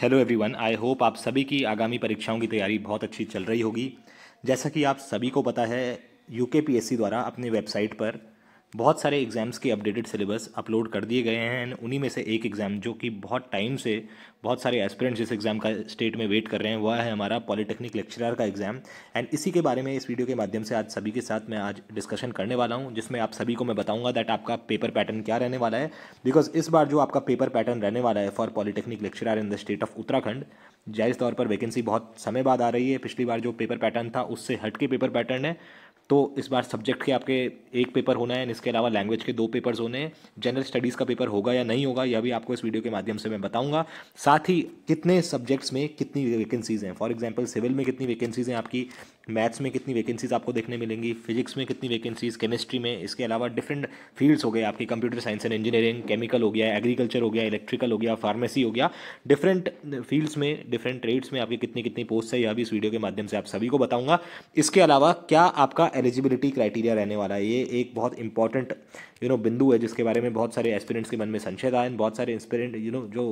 Hello everyone I hope आप सभी की आगामी परीक्षाओं की तैयारी बहुत अच्छी चल रही होगी जैसा कि आप सभी को पता है यूकेपीएससी द्वारा अपनी वेबसाइट पर बहुत सारे एग्ज़ाम्स के अपडेटेड सिलेबस अपलोड कर दिए गए हैं एंड उन्हीं में से एक एग्ज़ाम जो कि बहुत टाइम से बहुत सारे एस्पिरेंट्स जिस एग्ज़ाम का स्टेट में वेट कर रहे हैं वह है हमारा पॉलिटेक्निक लेक्चरर का एग्ज़ाम एंड इसी के बारे में इस वीडियो के माध्यम से आज सभी के साथ मैं आज डिस्कशन करने वाला हूँ जिसमें आप सभी को मैं बताऊँगा दैट आपका पेपर पैटर्न क्या रहने वाला है बिकॉज इस बार जो आपका पेपर पैटर्न रहने वाला है for polytechnic lecturer in the state of Uttarakhand जायज़ तौर पर वैकेंसी बहुत समय बाद आ रही है पिछली बार जो पेपर पैटर्न था उससे हट के पेपर पैटर्न है तो इस बार सब्जेक्ट के आपके एक पेपर होना है इसके अलावा लैंग्वेज के दो पेपर्स होने हैं जनरल स्टडीज़ का पेपर होगा या नहीं होगा यह भी आपको इस वीडियो के माध्यम से मैं बताऊंगा साथ ही कितने सब्जेक्ट्स में कितनी वैकेंसीज़ हैं फॉर एग्जांपल सिविल में कितनी वैकेंसीज़ हैं आपकी मैथ्स में कितनी वैकेंसीज़ आपको देखने मिलेंगी फिजिक्स में कितनी वैकेंसीज़ केमिस्ट्री में इसके अलावा डिफरेंट फील्ड्स हो गए आपके computer science and engineering chemical हो गया एग्रीकल्चर हो गया इलेक्ट्रिकल हो गया फार्मेसी हो गया डिफरेंट फील्ड्स में डिफरेंट ट्रेड्स में आपकी कितनी कितनी पोस्ट है यह भी इस वीडियो के माध्यम से आप सभी को बताऊंगा इसके अलावा क्या आपका एलिजिबिलिटी क्राइटेरिया रहने वाला है ये एक बहुत इंपॉर्टेंट यू नो बिंदु है जिसके बारे में बहुत सारे एस्पिरेंट्स के मन में संशय था एंड बहुत सारे एस्पिरेंट यू नो जो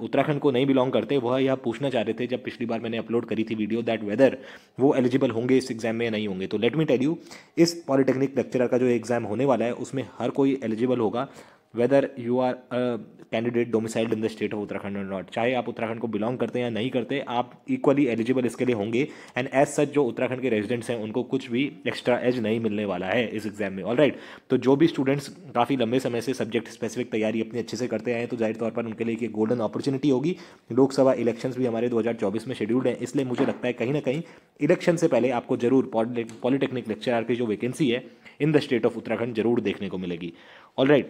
उत्तराखंड को नहीं बिलोंग करते वह यह पूछना चाह रहे थे जब पिछली बार मैंने अपलोड करी थी वीडियो दैट वेदर वो एलिजिबिलिटी एलिजिबल होंगे इस एग्ज़ाम में या नहीं होंगे तो लेट मी टेल यू इस पॉलिटेक्निक लेक्चरर का जो एग्ज़ाम होने वाला है उसमें हर कोई एलिजिबल होगा whether you are candidate domiciled in the state of Uttarakhand not चाहे आप उत्तराखंड को बिलोंग करते हैं या नहीं करते आप इक्वली एलिजिबल इसके लिए होंगे एंड एज सच जो उत्तराखंड के रेजिडेंट्स हैं उनको कुछ भी एक्स्ट्रा एज नहीं मिलने वाला है इस एग्जाम में ऑल right. तो जो भी स्टूडेंट्स काफ़ी लंबे समय से सब्जेक्ट स्पेसिफिक तैयारी अपनी अच्छे से करते आए तो जाहिर तौर पर उनके लिए एक गोल्डन अपॉर्चुनिटी होगी लोकसभा इलेक्शन भी हमारे दो में शेड्यूल्ड हैं इसलिए मुझे लगता है कहीं ना कहीं इलेक्शन से पहले आपको जरूर पॉलिटेक्निक लेक्चरार की जो वैकेंसी है in the state of Uttarakhand जरूर देखने को मिलेगी ऑल right.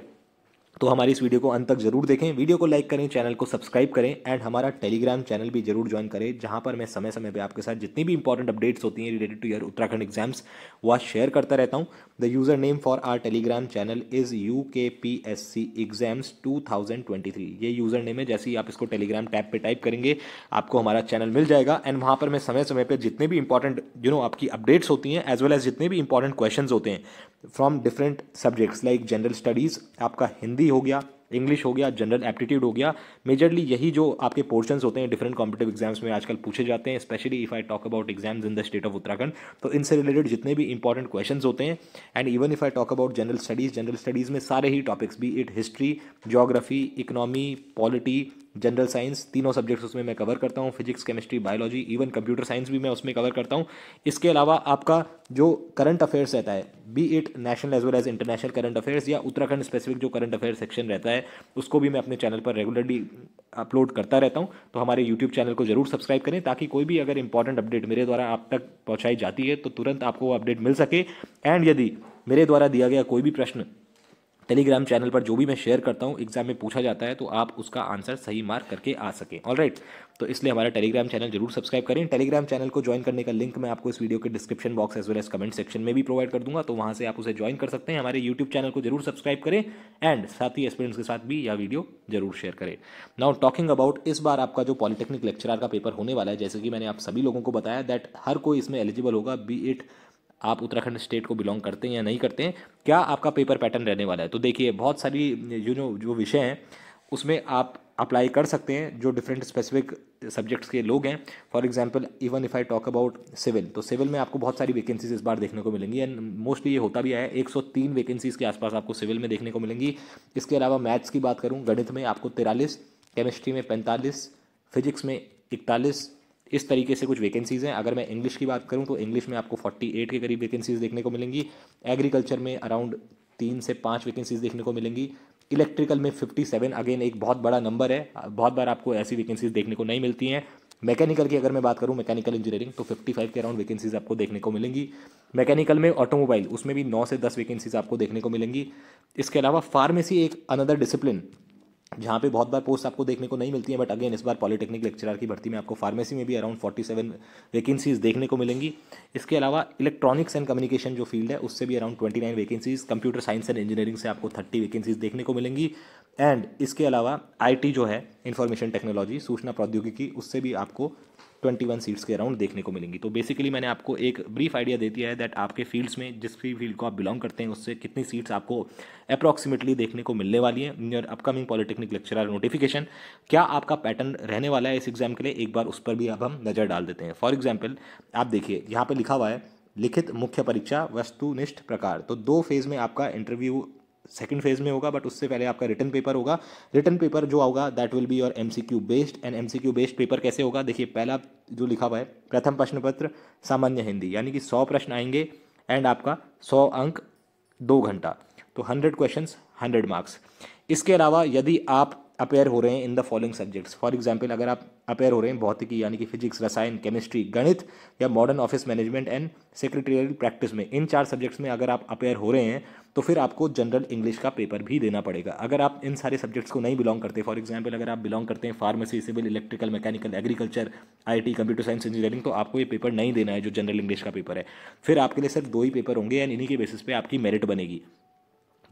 तो हमारी इस वीडियो को अंत तक जरूर देखें वीडियो को लाइक करें चैनल को सब्सक्राइब करें एंड हमारा टेलीग्राम चैनल भी जरूर ज्वाइन करें जहां पर मैं समय समय पे आपके साथ जितनी भी इंपॉर्टेंट अपडेट्स होती हैं related to your Uttarakhand exams वो शेयर करता रहता हूं the username for our telegram channel is U K P S C exams two thousand twenty three ये यूज़र नेम है जैसे ही आप इसको टेलीग्राम टैब पर टाइप करेंगे आपको हमारा चैनल मिल जाएगा एंड वहाँ पर मैं समय समय पर जितने भी इंपॉर्टेंट यू नो आपकी अपडेट्स होती हैं एज वेल एज जितने भी इंपॉर्टेंट क्वेश्चन होते हैं from different subjects like general studies आपका हिंदी हिंदी हो गया इंग्लिश हो गया जनरल एप्टीट्यूड हो गया मेजरली यही जो आपके पोर्शंस होते हैं डिफरेंट कॉम्पिटेटिव एग्जाम्स में आजकल पूछे जाते हैं specially if I talk about exams in the state of Uttarakhand तो इनसे रिलेटेड जितने भी इंपॉर्टेंट क्वेश्चन होते हैं and even if I talk about general studies general studies में सारे ही टॉपिक्स भी it history geography economy polity general science तीनों सब्जेक्ट्स उसमें मैं कवर करता हूँ physics chemistry biology even computer science भी मैं उसमें कवर करता हूँ इसके अलावा आपका जो करंट अफेयर्स रहता है be it national as well as international current affairs या उत्तराखंड स्पेसिफिक जो करंट अफेयर सेक्शन रहता है उसको भी मैं अपने चैनल पर रेगुलरली अपलोड करता रहता हूँ तो हमारे यूट्यूब चैनल को जरूर सब्सक्राइब करें ताकि कोई भी अगर इंपॉर्टेंट अपडेट मेरे द्वारा आप तक पहुँचाई जाती है तो तुरंत आपको वो अपडेट मिल सके एंड यदि मेरे द्वारा दिया गया कोई भी प्रश्न टेलीग्राम चैनल पर जो भी मैं शेयर करता हूँ एग्जाम में पूछा जाता है तो आप उसका आंसर सही मार्क करके आ सकें ऑल राइट तो इसलिए हमारा टेलीग्राम चैनल जरूर सब्सक्राइब करें टेलीग्राम चैनल को ज्वाइन करने का लिंक मैं आपको इस वीडियो के description box as well as comment section में भी प्रोवाइड कर दूंगा तो वहाँ से आप उसे ज्वाइन कर सकते हैं हमारे यूट्यूब चैनल को जरूर सब्सक्राइब करें एंड साथ ही एक्सपीरियंस के साथ भी यह वीडियो जरूर शेयर करें नाउ टॉकिंग अबाउट इस बार आपका जो पॉलिटेक्निक लेक्चरार का पेपर होने वाला है जैसे कि मैंने आप सभी लोगों को बताया दैट हर कोई इसमें एलिजिबल होगा बी इट आप उत्तराखंड स्टेट को बिलोंग करते हैं या नहीं करते हैं क्या आपका पेपर पैटर्न रहने वाला है तो देखिए बहुत सारी यू नो जो विषय हैं उसमें आप अप्लाई कर सकते हैं जो डिफरेंट स्पेसिफिक सब्जेक्ट्स के लोग हैं for example even if I talk about civil तो सिविल में आपको बहुत सारी वैकेंसीज इस बार देखने को मिलेंगी एंड मोस्टली ये होता भी है 103 वैकेंसीज के आसपास आपको सिविल में देखने को मिलेंगी इसके अलावा मैथ्स की बात करूँ गणित में आपको तिरालीस केमिस्ट्री में पैंतालीस फिजिक्स में इकतालीस इस तरीके से कुछ वैकेंसीज़ हैं अगर मैं इंग्लिश की बात करूँ तो इंग्लिश में आपको फोर्टी एट के करीब वैकेंसीज़ देखने को मिलेंगी एग्रीकल्चर में अराउंड तीन से पाँच वैकेंसीज़ देखने को मिलेंगी इलेक्ट्रिकल में फिफ्टी सेवन अगेन एक बहुत बड़ा नंबर है बहुत बार आपको ऐसी वैकेंसीज़ देखने को नहीं मिलती हैं मैकेनिकल की अगर मैं बात करूँ मैकेनिकल इंजीनियरिंग तो फिफ्टी फाइव के अराउंड वैकेंसीज आपको देखने को मिलेंगी मैकेनिकल में ऑटोमोबाइल उसमें भी नौ से दस वैकेंसीज आपको देखने को मिलेंगी इसके अलावा फार्मेसी एक अनदर डिसिप्लिन जहाँ पे बहुत बार पोस्ट आपको देखने को नहीं मिलती है बट अगेन इस बार पॉलिटेक्निक लेक्चरर की भर्ती में आपको फार्मेसी में भी अराउंड 47 वैकेंसीज़ देखने को मिलेंगी इसके अलावा इलेक्ट्रॉनिक्स एंड कम्युनिकेशन जो फील्ड है उससे भी around 29 vacancies computer science and engineering से आपको थर्टी वैकेंसीज़ देखने को मिलेंगी एंड इसके अलावा आई जो है इंफॉर्मेशन टेक्नोलॉजी सूचना प्रौद्योगिकी उससे भी आपको ट्वेंटी वन सीट्स के अराउंड देखने को मिलेंगी तो बेसिकली मैंने आपको एक ब्रीफ आइडिया दे दिया है दैट आपके फील्ड्स में जिस भी फील्ड को आप बिलोंग करते हैं उससे कितनी सीट्स आपको अप्रॉक्सीमेटली देखने को मिलने वाली है in your upcoming polytechnic lecturer notification क्या आपका पैटर्न रहने वाला है इस एग्जाम के लिए एक बार उस पर भी अब हम नज़र डाल देते हैं फॉर एग्जाम्पल आप देखिए यहाँ पर लिखा हुआ है लिखित मुख्य परीक्षा वस्तुनिष्ठ प्रकार तो दो फेज़ में आपका इंटरव्यू सेकेंड फेज में होगा बट उससे पहले आपका रिटर्न पेपर होगा रिटर्न पेपर जो होगा that will be your M based and M based paper कैसे होगा देखिए पहला जो लिखा हुआ है प्रथम प्रश्न पत्र सामान्य हिंदी यानी कि सौ प्रश्न आएंगे एंड आपका सौ अंक दो घंटा तो हंड्रेड क्वेश्चन हंड्रेड मार्क्स इसके अलावा यदि आप अपेयर हो रहे हैं in the following subjects for example अगर आप अपेयर हो रहे हैं भौतिकी यानी कि फिजिक्स रसायन केमिस्ट्री गणित या modern office management and secretarial practice में इन चार सब्जेक्ट्स में अगर आप अपेयर हो रहे हैं तो फिर आपको जनरल इंग्लिश का पेपर भी देना पड़ेगा अगर आप इन सारे सब्जेक्ट्स को नहीं बिलोंग करते फॉर एग्जाम्पल अगर आप बिलोंग करते हैं pharmacy civil electrical mechanical agriculture T computer science engineering तो आपको ये पेपर नहीं देना है जो जनरल इंग्लिश का पेपर है फिर आपके लिए सिर्फ दो ही पेपर होंगे एंड इन्हीं के बेसिस पे आपकी मेरिट बनेगी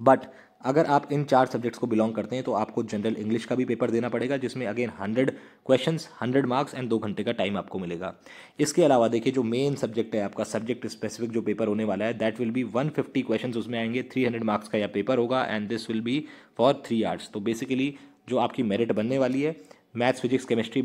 बट अगर आप इन चार सब्जेक्ट्स को बिलोंग करते हैं तो आपको जनरल इंग्लिश का भी पेपर देना पड़ेगा जिसमें again hundred question hundred marks and दो घंटे का टाइम आपको मिलेगा इसके अलावा देखिए जो मेन सब्जेक्ट है आपका सब्जेक्ट स्पेसिफिक जो पेपर होने वाला है that will be one fifty question उसमें आएंगे थ्री हंड्रेड मार्क्स का यह पेपर होगा and this will be for three arts तो बेसिकली जो आपकी मेरिट बनने वाली है मैथ्स फिजिक्स केमिस्ट्री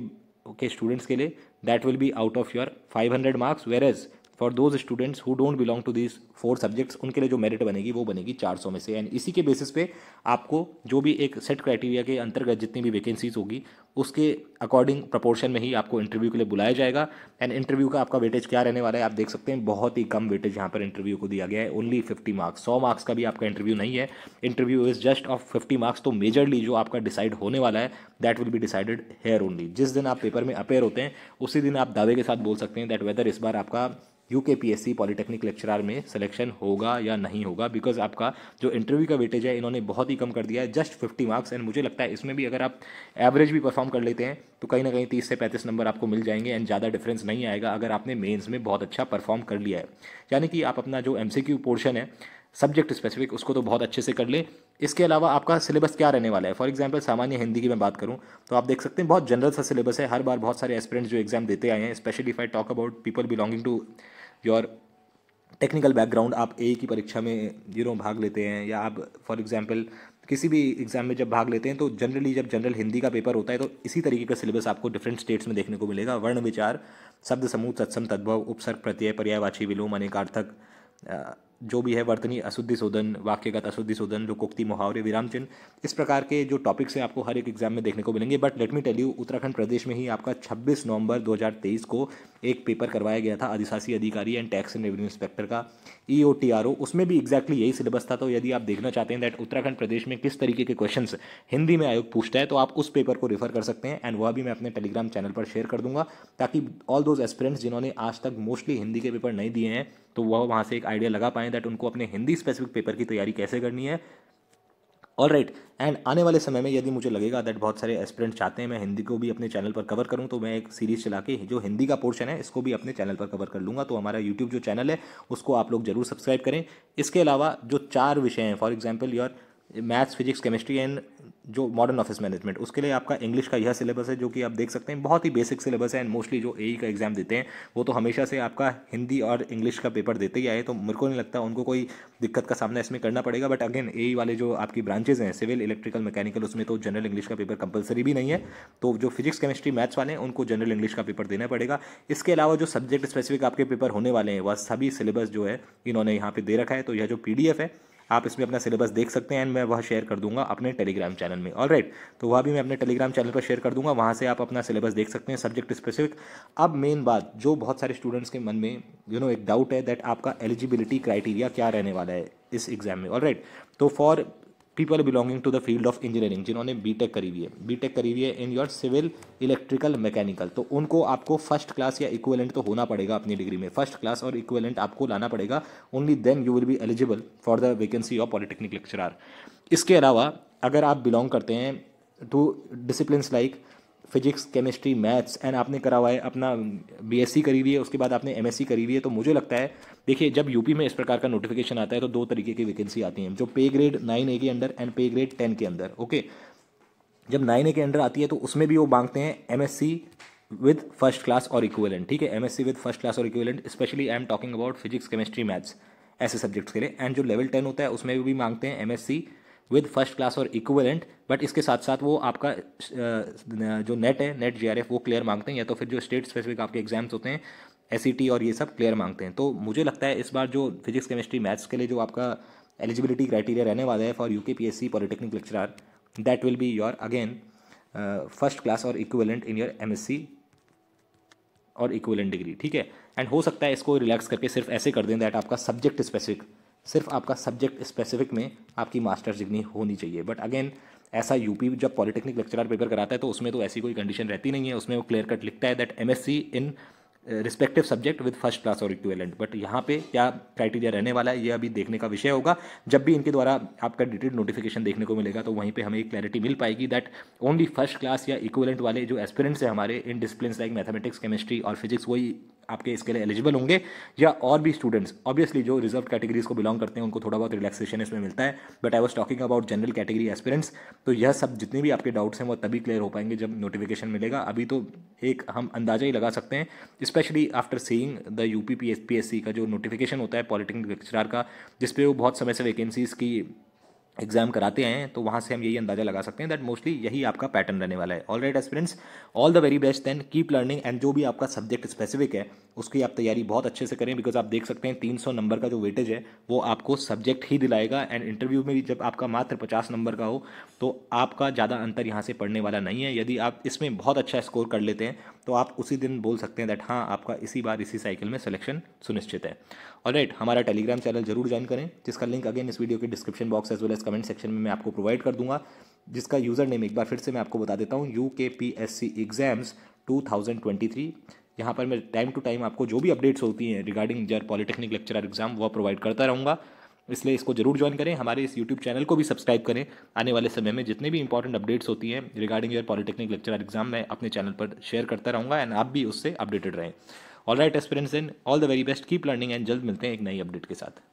के स्टूडेंट्स के लिए that will be out of your five hundred marks where as for those students who don't belong to this four subjects उनके लिए जो मेरिट बनेगी वो बनेगी 400 में से एंड इसी के बेसिस पे आपको जो भी एक सेट क्राइटेरिया के अंतर्गत जितनी भी वैकेंसीज होगी उसके अकॉर्डिंग प्रपोर्शन में ही आपको इंटरव्यू के लिए बुलाया जाएगा एंड इंटरव्यू का आपका वेटेज क्या रहने वाला है आप देख सकते हैं बहुत ही कम वेटेज यहाँ पर इंटरव्यू को दिया गया है ओनली फिफ्टी मार्क्स सौ मार्क्स का भी आपका इंटरव्यू नहीं है interview is just of fifty marks तो मेजरली जो आपका डिसाइड होने वाला है that will be decided here only जिस दिन आप पेपर में अपेयर होते हैं उसी दिन आप दावे के साथ बोल सकते हैं दैट वेदर इस बार आपका U K P S C polytechnic lecturer में सिलेक्शन होगा या नहीं होगा बिकॉज आपका जो इंटरव्यू का वेटेज है इन्होंने बहुत ही कम कर दिया है जस्ट फिफ्टी मार्क्स एंड मुझे लगता है इसमें भी अगर आप एवरेज भी परफॉर्म कर लेते हैं तो कहीं ना कहीं तीस से पैंतीस नंबर आपको मिल जाएंगे एंड ज़्यादा डिफरेंस नहीं आएगा अगर आपने मेन्स में बहुत अच्छा परफॉर्म कर लिया है यानी कि आप अपना जो एम सी क्यू पोर्शन है सब्जेक्ट स्पेसिफिक उसको तो बहुत अच्छे से कर ले इसके अलावा आपका सिलेबस क्या रहने वाला है फॉर एग्जांपल सामान्य हिंदी की मैं बात करूं तो आप देख सकते हैं बहुत जनरल सा सिलेबस है हर बार बहुत सारे एस्पिरेंट्स जो एग्जाम देते आए हैं specially if I talk about people belonging to your technical background आप ए की परीक्षा में जीरो भाग लेते हैं या आप फॉर एग्जाम्पल किसी भी एग्जाम में जब भाग लेते हैं तो जनरली जब जनरल हिंदी का पेपर होता है तो इसी तरीके का सिलेबस आपको डिफरेंट स्टेट्स में देखने को मिलेगा वर्ण विचार शब्द समूह तत्सम तद्भव उपसर्ग प्रत्यय पर्यायवाची विलोम अनेकार्थक जो भी है वर्तनी अशुद्धि शोधन वाक्यगत अशुद्धि शोधन लोकोक्ति मुहावरे विराम चिन्ह इस प्रकार के जो टॉपिक्स हैं आपको हर एक एग्जाम में देखने को मिलेंगे but let me tell you Uttarakhand प्रदेश में ही आपका 26 नवंबर 2023 को एक पेपर करवाया गया था अधिशासी अधिकारी and tax and revenue inspector का E O T R O उसमें भी एक्जैक्टली यही सिलेबस था तो यदि आप देखना चाहते हैं दैट उत्तराखंड प्रदेश में किस तरीके के क्वेश्चन हिंदी में आयोग पूछता है तो आप उस पेपर को रेफर कर सकते हैं एंड वह भी मैं अपने टेलीग्राम चैनल पर शेयर कर दूंगा ताकि ऑल दोज एस्पिरेंट्स जिन्होंने आज तक मोस्टली हिंदी के पेपर नहीं दिए हैं तो वह वहाँ से एक आइडिया लगा पाए हैं दैट उनको अपने हिंदी स्पेसिफिक पेपर की तैयारी कैसे करनी है ऑल राइट एंड आने वाले समय में यदि मुझे लगेगा दैट बहुत सारे एस्पिरेंट चाहते हैं मैं हिंदी को भी अपने चैनल पर कवर करूं तो मैं एक सीरीज चला के जो हिंदी का पोर्शन है इसको भी अपने चैनल पर कवर कर लूँगा तो हमारा यूट्यूब जो चैनल है उसको आप लोग जरूर सब्सक्राइब करें इसके अलावा जो चार विषय हैं for example your maths physics chemistry and जो मॉडर्न ऑफिस मैनेजमेंट उसके लिए आपका इंग्लिश का यह सिलेबस है जो कि आप देख सकते हैं बहुत ही बेसिक सिलेबस है एंड मोस्टली जो ए e का एग्ज़ाम देते हैं वो तो हमेशा से आपका हिंदी और इंग्लिश का पेपर देते ही आए तो मेरे को नहीं लगता उनको कोई दिक्कत का सामना इसमें करना पड़ेगा बट अगेन ए वाले जो आपकी ब्रांचेज हैं सिविल इलेक्ट्रिकल मैकेनिकल उसमें तो जनरल इंग्लिश का पेपर कंपलसरी भी नहीं है तो जो फिजिक्स केमिस्ट्री मैथ्स वाले हैं उनको जनरल इंग्लिश का पेपर देना पड़ेगा इसके अलावा जो सब्जेक्ट स्पेसिफिक आपके पेपर होने वाले हैं वह सभी सिलेबस जो है इन्होंने यहाँ पर दे रखा है तो यह जो पी है आप इसमें अपना सिलेबस देख सकते हैं एंड मैं वह शेयर कर दूंगा अपने टेलीग्राम चैनल में ऑलराइट right, तो वह भी मैं अपने टेलीग्राम चैनल पर शेयर कर दूंगा वहाँ से आप अपना सिलेबस देख सकते हैं सब्जेक्ट स्पेसिफिक अब मेन बात जो बहुत सारे स्टूडेंट्स के मन में यू you नो know, एक डाउट है दैट आपका एलिजिबिलिटी क्राइटेरिया क्या रहने वाला है इस एग्ज़ाम में ऑलराइट right, तो for people belonging to the field of engineering जिन्होंने बी टेक करी हुई है बी टेक करी हुई है in your civil electrical mechanical तो उनको आपको फर्स्ट क्लास या इक्वलेंट तो होना पड़ेगा अपनी डिग्री में फर्स्ट क्लास और इक्वलेंट आपको लाना पड़ेगा only then you will be eligible for the vacancy of polytechnic lecturer इसके अलावा अगर आप बिलोंग करते हैं to discipline like physics chemistry maths and आपने करा हुआ है अपना बीएससी करी हुई है उसके बाद आपने एमएससी करी हुई है तो मुझे लगता है देखिए जब यूपी में इस प्रकार का नोटिफिकेशन आता है तो दो तरीके की वैकेंसी आती हैं जो पे ग्रेड नाइन ए के under and pay grade ten के अंदर ओके जब नाइन ए के अंडर आती है तो उसमें भी वो मांगते हैं एमएससी विद फर्स्ट क्लास और इक्वेलेंट ठीक है एम विद फर्स्ट क्लास और equivalent specially I am talking about physics chemistry maths ऐसे सब्जेक्ट्स के लिए एंड जो लेवल टेन होता है उसमें भी मांगते हैं एम विद फर्स्ट क्लास और इक्वलेंट बट इसके साथ साथ वो आपका जो नेट है नेट जी वो क्लियर मांगते हैं या तो फिर जो स्टेट स्पेसिफिक आपके एग्जाम्स होते हैं एस e और ये सब क्लियर मांगते हैं तो मुझे लगता है इस बार जो फिजिक्स केमिस्ट्री मैथ्स के लिए जो आपका एलिजिबिलिटी क्राइटेरिया रहने वाला है for you K P S C polytechnic lecturer that will be your again first class और equivalent in your M S C और इक्वलेंट डिग्री ठीक है एंड हो सकता है इसको रिलैक्स करके सिर्फ ऐसे कर दें दैट आपका सब्जेक्ट स्पेसिफिक सिर्फ आपका सब्जेक्ट स्पेसिफिक में आपकी मास्टर्स डिग्री होनी चाहिए बट अगेन ऐसा यूपी जब पॉलिटेक्निक लेक्चरर पेपर कराता है तो उसमें तो ऐसी कोई कंडीशन रहती नहीं है उसमें वो क्लियर कट लिखता है that MSc in respective subject with first class और इक्विवेलेंट बट यहाँ पे क्या क्राइटेरिया रहने वाला है ये अभी देखने का विषय होगा जब भी इनके द्वारा आपका डिटेल नोटिफिकेशन देखने को मिलेगा तो वहीं पे हमें क्लैरिटी मिल पाएगी दैट ओनली फर्स्ट क्लास या इक्विवेलेंट वाले जो एस्पिरेंट्स हैं हमारे in discipline like mathematics chemistry और फिजिक्स वही आपके इसके लिए एलिजिबल होंगे या और भी स्टूडेंट्स ऑब्वियसली जो रिजर्व कैटेगरीज को बिलोंग करते हैं उनको थोड़ा बहुत रिलैक्सेशन इसमें मिलता है but I was talking about general category aspirants तो यह सब जितने भी आपके डाउट्स हैं वो तभी क्लियर हो पाएंगे जब नोटिफिकेशन मिलेगा अभी तो एक हम अंदाज़ा ही लगा सकते हैं specially after seeing the UP PSPSC का जो नोटिफिकेशन होता है पॉलिटिकल लेक्चरार का जिसपे वो बहुत समय से वैकेंसीज़ की एग्जाम कराते हैं तो वहाँ से हम यही अंदाजा लगा सकते हैं दैट मोस्टली यही आपका पैटर्न रहने वाला है all right aspirants all the very best then keep learning and जो भी आपका सब्जेक्ट स्पेसिफिक है उसकी आप तैयारी बहुत अच्छे से करें बिकॉज आप देख सकते हैं तीन सौ नंबर का जो वेटेज है वो आपको सब्जेक्ट ही दिलाएगा एंड इंटरव्यू में भी जब आपका मात्र पचास नंबर का हो तो आपका ज़्यादा अंतर यहाँ से पढ़ने वाला नहीं है यदि आप इसमें बहुत अच्छा स्कोर कर लेते हैं तो आप उसी दिन बोल सकते हैं दैट हाँ आपका इसी बार इसी साइकिल में सिलेक्शन सुनिश्चित है ऑल हमारा टेलीग्राम चैनल जरूर ज्वाइन करें जिसका लिंक अगेन इस वीडियो के description box as well as address comment section में मैं आपको प्रोवाइड कर दूंगा जिसका यूज़र नेम एक बार फिर से मैं आपको बता देता हूँ U K P S C exams two thousand twenty three यहाँ पर मैं टाइम टू टाइम आपको जो भी अपडेट्स होती हैं रिगार्डिंग जर पॉलिटेक्निक लेक्चरर एग्ज़ाम वह प्रोवाइड करता रहूँगा इसलिए इसको जरूर ज्वाइन करें हमारे इस यूट्यूब चैनल को भी सब्सक्राइब करें आने वाले समय में जितने भी इंपॉर्टेंट अपडेट्स होती हैं regarding your polytechnic lecture exam मैं अपने चैनल पर शेयर करता रहूँगा एंड आप भी उससे अपडेटेड रहें all right experience and all the very best keep learning and जल्द मिलते हैं एक नई अपडेट के साथ